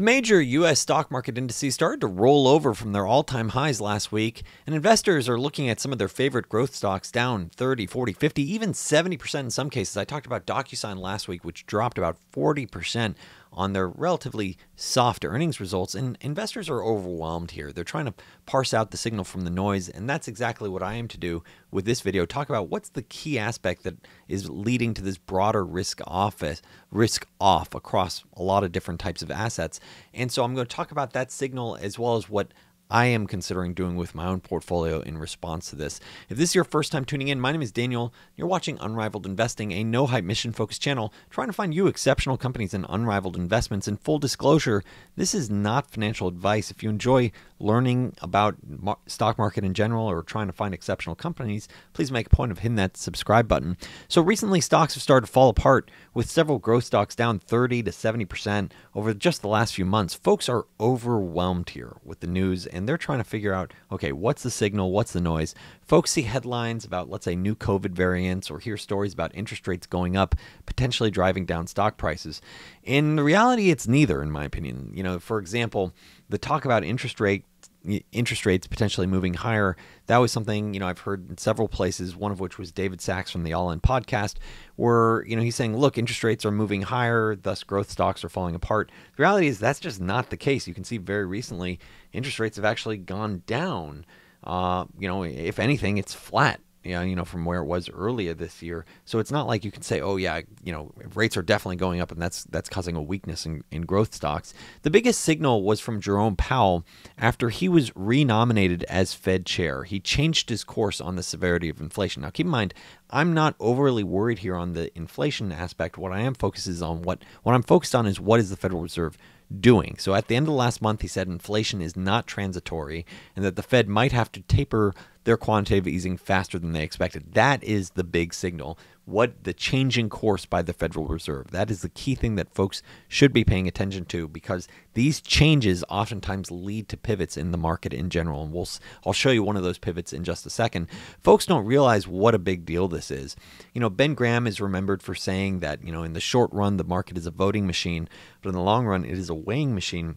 The major U.S. stock market indices started to roll over from their all time highs last week, and investors are looking at some of their favorite growth stocks down 30, 40, 50, even 70% in some cases. I talked about DocuSign last week, which dropped about 40% on their relatively soft earnings results, and investors are overwhelmed here. They're trying to parse out the signal from the noise, and that's exactly what I am to do with this video. Talk about what's the key aspect that is leading to this broader risk off, risk off across a lot of different types of assets. And so I'm going to talk about that signal as well as what I am considering doing with my own portfolio in response to this. If this is your first time tuning in, my name is Daniel. You're watching Unrivaled Investing, a no hype mission focused channel trying to find you exceptional companies and unrivaled investments. In full disclosure, this is not financial advice. If you enjoy learning about stock market in general or trying to find exceptional companies, please make a point of hitting that subscribe button. So recently, stocks have started to fall apart with several growth stocks down 30 to 70% over just the last few months. Folks are overwhelmed here with the news and and they're trying to figure out okay, what's the signal? What's the noise? Folks see headlines about, let's say, new COVID variants or hear stories about interest rates going up, potentially driving down stock prices. In reality, it's neither, in my opinion. You know, for example, the talk about interest rate interest rates potentially moving higher. That was something, you know, I've heard in several places, one of which was David Sachs from the All In podcast, where, you know, he's saying, look, interest rates are moving higher, thus growth stocks are falling apart. The reality is that's just not the case. You can see very recently, interest rates have actually gone down. Uh, you know, if anything, it's flat yeah, you know, from where it was earlier this year. So it's not like you can say, oh yeah, you know, rates are definitely going up, and that's that's causing a weakness in, in growth stocks. The biggest signal was from Jerome Powell after he was renominated as Fed chair. He changed his course on the severity of inflation. Now, keep in mind, I'm not overly worried here on the inflation aspect. What I am focused is on what what I'm focused on is what is the Federal Reserve doing. So at the end of the last month, he said inflation is not transitory and that the Fed might have to taper their quantitative easing faster than they expected. That is the big signal. What the changing course by the Federal Reserve. That is the key thing that folks should be paying attention to because these changes oftentimes lead to pivots in the market in general. And we'll I'll show you one of those pivots in just a second. Folks don't realize what a big deal this is. You know, Ben Graham is remembered for saying that, you know, in the short run the market is a voting machine, but in the long run it is a weighing machine.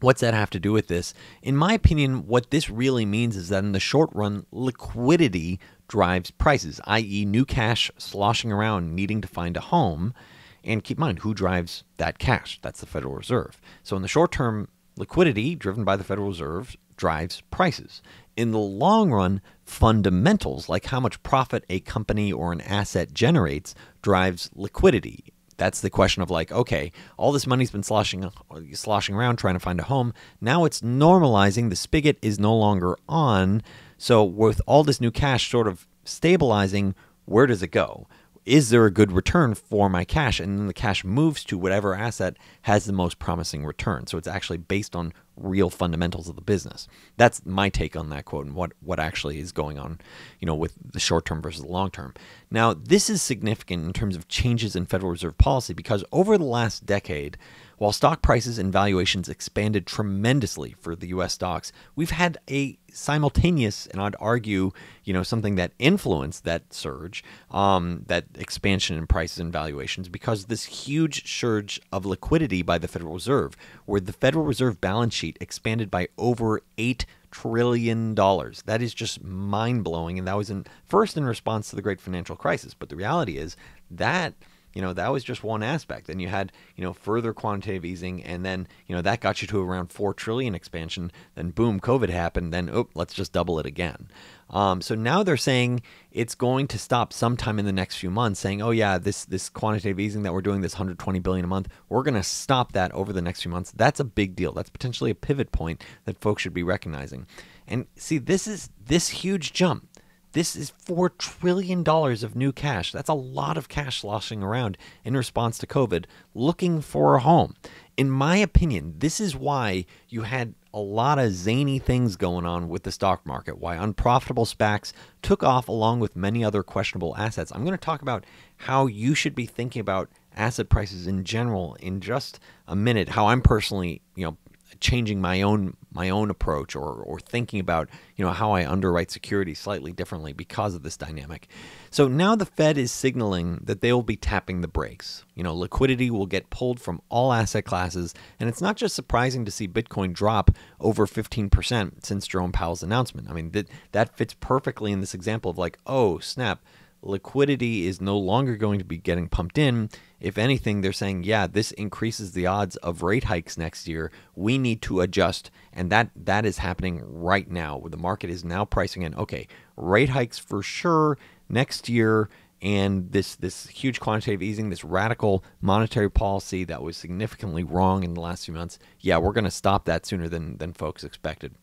What's that have to do with this? In my opinion, what this really means is that in the short run, liquidity drives prices, i.e., new cash sloshing around needing to find a home. And keep in mind, who drives that cash? That's the Federal Reserve. So in the short term, liquidity driven by the Federal Reserve drives prices. In the long run, fundamentals, like how much profit a company or an asset generates, drives liquidity that's the question of like, okay, all this money's been sloshing sloshing around trying to find a home. Now it's normalizing. The spigot is no longer on. So with all this new cash sort of stabilizing, where does it go? Is there a good return for my cash? And then the cash moves to whatever asset has the most promising return. So it's actually based on real fundamentals of the business. That's my take on that quote and what what actually is going on, you know, with the short term versus the long term. Now, this is significant in terms of changes in Federal Reserve policy because over the last decade, while stock prices and valuations expanded tremendously for the US stocks, we've had a simultaneous and I'd argue, you know, something that influenced that surge, um, that expansion in prices and valuations, because this huge surge of liquidity by the Federal Reserve, where the Federal Reserve balance sheet sheet expanded by over $8 trillion. That is just mind blowing. And that was in, first in response to the great financial crisis. But the reality is that you know that was just one aspect then you had you know further quantitative easing and then you know that got you to around 4 trillion expansion then boom covid happened then oh let's just double it again um, so now they're saying it's going to stop sometime in the next few months saying oh yeah this this quantitative easing that we're doing this 120 billion a month we're going to stop that over the next few months that's a big deal that's potentially a pivot point that folks should be recognizing and see this is this huge jump this is $4 trillion of new cash. That's a lot of cash sloshing around in response to COVID, looking for a home. In my opinion, this is why you had a lot of zany things going on with the stock market, why unprofitable SPACs took off along with many other questionable assets. I'm going to talk about how you should be thinking about asset prices in general in just a minute, how I'm personally, you know, changing my own my own approach or or thinking about you know how I underwrite security slightly differently because of this dynamic. So now the Fed is signaling that they will be tapping the brakes. You know, liquidity will get pulled from all asset classes and it's not just surprising to see Bitcoin drop over 15% since Jerome Powell's announcement. I mean, that that fits perfectly in this example of like, oh, snap, liquidity is no longer going to be getting pumped in. If anything, they're saying, yeah, this increases the odds of rate hikes next year. We need to adjust. And that that is happening right now. The market is now pricing in, okay, rate hikes for sure next year and this this huge quantitative easing, this radical monetary policy that was significantly wrong in the last few months, yeah, we're going to stop that sooner than than folks expected.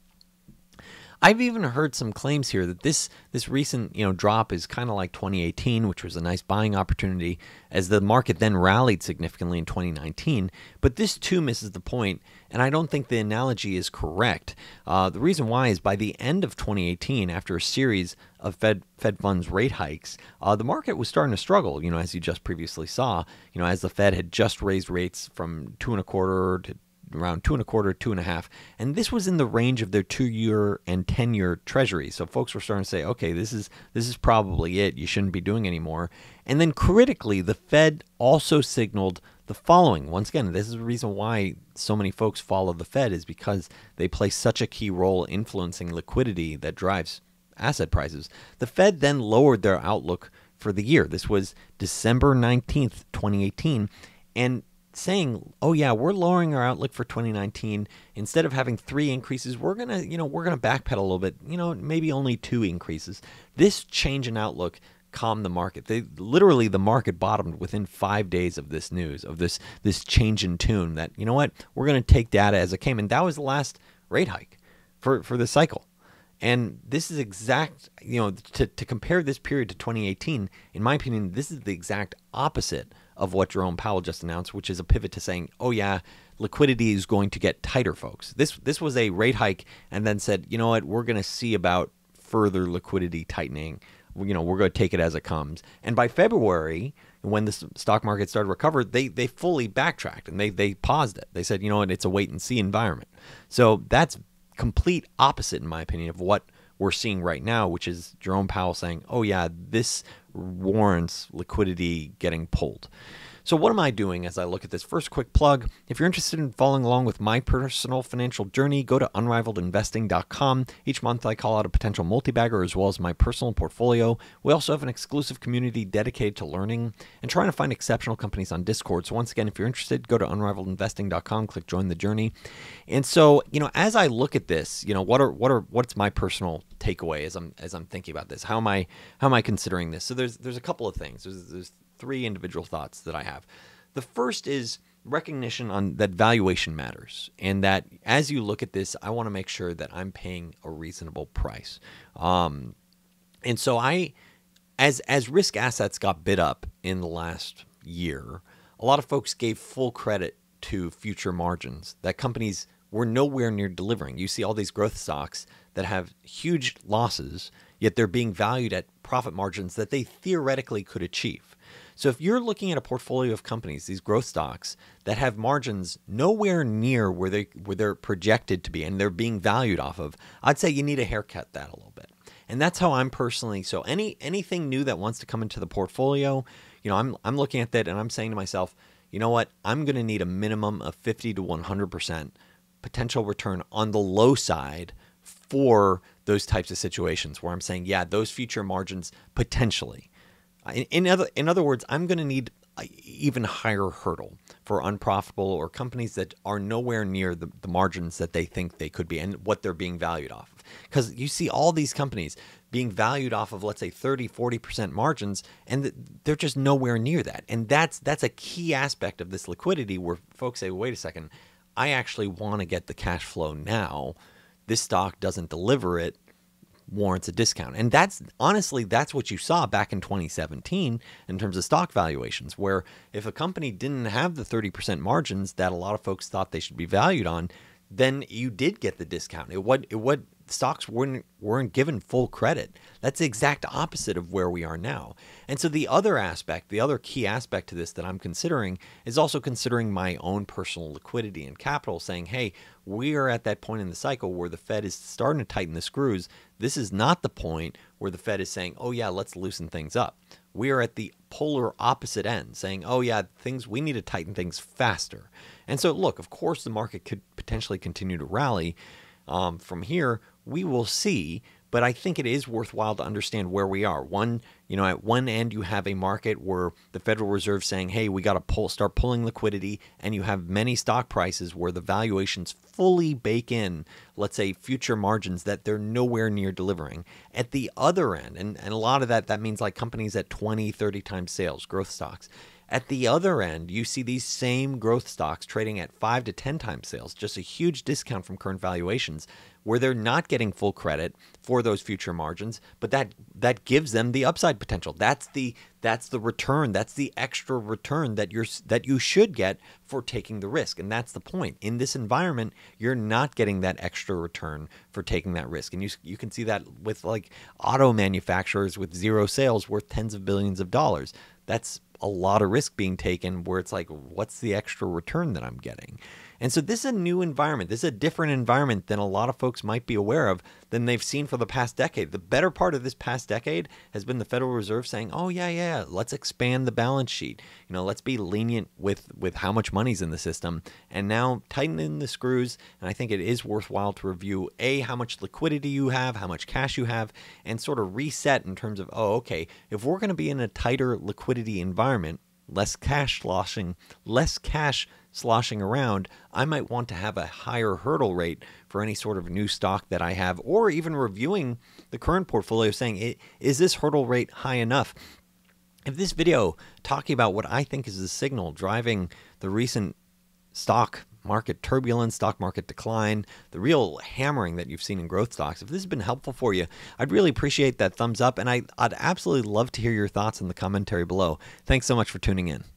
I've even heard some claims here that this this recent you know drop is kind of like 2018, which was a nice buying opportunity as the market then rallied significantly in 2019. But this too misses the point, and I don't think the analogy is correct. Uh, the reason why is by the end of 2018, after a series of Fed Fed funds rate hikes, uh, the market was starting to struggle. You know, as you just previously saw, you know, as the Fed had just raised rates from two and a quarter to around two and a quarter, two and a half. And this was in the range of their two year and 10 year treasury. So folks were starting to say, okay, this is, this is probably it. You shouldn't be doing anymore. And then critically, the Fed also signaled the following. Once again, this is the reason why so many folks follow the Fed is because they play such a key role influencing liquidity that drives asset prices. The Fed then lowered their outlook for the year. This was December 19th, 2018. And saying, "Oh yeah, we're lowering our outlook for 2019. Instead of having three increases, we're gonna, you know, we're gonna backpedal a little bit. You know, maybe only two increases." This change in outlook calmed the market. They literally the market bottomed within five days of this news of this this change in tune. That you know what, we're gonna take data as it came, and that was the last rate hike for for the cycle. And this is exact, you know, to, to compare this period to 2018, in my opinion, this is the exact opposite of what Jerome Powell just announced, which is a pivot to saying, "Oh yeah, liquidity is going to get tighter, folks." This this was a rate hike, and then said, "You know what? We're going to see about further liquidity tightening. You know, we're going to take it as it comes." And by February, when the stock market started to recover, they they fully backtracked and they they paused it. They said, "You know what? It's a wait and see environment." So that's complete opposite, in my opinion, of what we're seeing right now, which is Jerome Powell saying, oh, yeah, this warrants liquidity getting pulled. So, what am I doing as I look at this? First, quick plug if you're interested in following along with my personal financial journey, go to unrivaledinvesting.com. Each month, I call out a potential multi bagger as well as my personal portfolio. We also have an exclusive community dedicated to learning and trying to find exceptional companies on Discord. So, once again, if you're interested, go to unrivaledinvesting.com, click join the journey. And so, you know, as I look at this, you know, what are, what are, what's my personal takeaway as I'm, as I'm thinking about this? How am I, how am I considering this? So, there's, there's a couple of things. There's, there's three individual thoughts that I have. The first is recognition on that valuation matters and that as you look at this i want to make sure that i'm paying a reasonable price um, and so i as as risk assets got bid up in the last year a lot of folks gave full credit to future margins that companies were nowhere near delivering you see all these growth stocks that have huge losses yet they're being valued at profit margins that they theoretically could achieve so if you're looking at a portfolio of companies, these growth stocks that have margins nowhere near where they where they're projected to be and they're being valued off of, I'd say you need a haircut that a little bit. And that's how I'm personally so any anything new that wants to come into the portfolio, you know, I'm I'm looking at that and I'm saying to myself, you know what? I'm going to need a minimum of 50 to 100% potential return on the low side for those types of situations where I'm saying, yeah, those future margins potentially in, in other in other words, I'm going to need even higher hurdle for unprofitable or companies that are nowhere near the, the margins that they think they could be and what they're being valued off of. Because you see all these companies being valued off of, let's say, 30, 40% margins, and they're just nowhere near that. And that's that's a key aspect of this liquidity where folks say, wait a second, I actually want to get the cash flow now. This stock doesn't deliver it warrants a discount. And that's honestly that's what you saw back in 2017 in terms of stock valuations where if a company didn't have the 30% margins that a lot of folks thought they should be valued on, then you did get the discount. It what it what stocks weren't weren't given full credit. That's the exact opposite of where we are now. And so the other aspect, the other key aspect to this that I'm considering is also considering my own personal liquidity and capital saying, "Hey, we are at that point in the cycle where the Fed is starting to tighten the screws. This is not the point where the Fed is saying, "Oh yeah, let's loosen things up." We are at the polar opposite end saying, "Oh yeah, things we need to tighten things faster." And so look, of course the market could potentially continue to rally um, from here, we will see. But I think it is worthwhile to understand where we are. One, you know, at one end you have a market where the Federal Reserve saying, "Hey, we got to pull, start pulling liquidity," and you have many stock prices where the valuations fully bake in, let's say, future margins that they're nowhere near delivering. At the other end, and, and a lot of that that means like companies at 20, 30 times sales, growth stocks at the other end, you see these same growth stocks trading at five to 10 times sales, just a huge discount from current valuations, where they're not getting full credit for those future margins, but that that gives them the upside potential. That's the that's the return, that's the extra return that you're that you should get for taking the risk. And that's the point. In this environment, you're not getting that extra return for taking that risk. And you you can see that with like auto manufacturers with zero sales worth tens of billions of dollars. That's a lot of risk being taken where it's like, what's the extra return that I'm getting? And so this is a new environment. This is a different environment than a lot of folks might be aware of than they've seen for the past decade. The better part of this past decade has been the Federal Reserve saying, "Oh yeah, yeah, let's expand the balance sheet. You know, let's be lenient with with how much money's in the system." And now tightening the screws, and I think it is worthwhile to review a how much liquidity you have, how much cash you have, and sort of reset in terms of, "Oh, okay, if we're going to be in a tighter liquidity environment, less cash sloshing, less cash sloshing around, I might want to have a higher hurdle rate for any sort of new stock that I have, or even reviewing the current portfolio saying, is this hurdle rate high enough? If this video talking about what I think is the signal driving the recent stock market turbulence, stock market decline, the real hammering that you've seen in growth stocks, if this has been helpful for you, I'd really appreciate that thumbs up. And I, I'd absolutely love to hear your thoughts in the commentary below. Thanks so much for tuning in.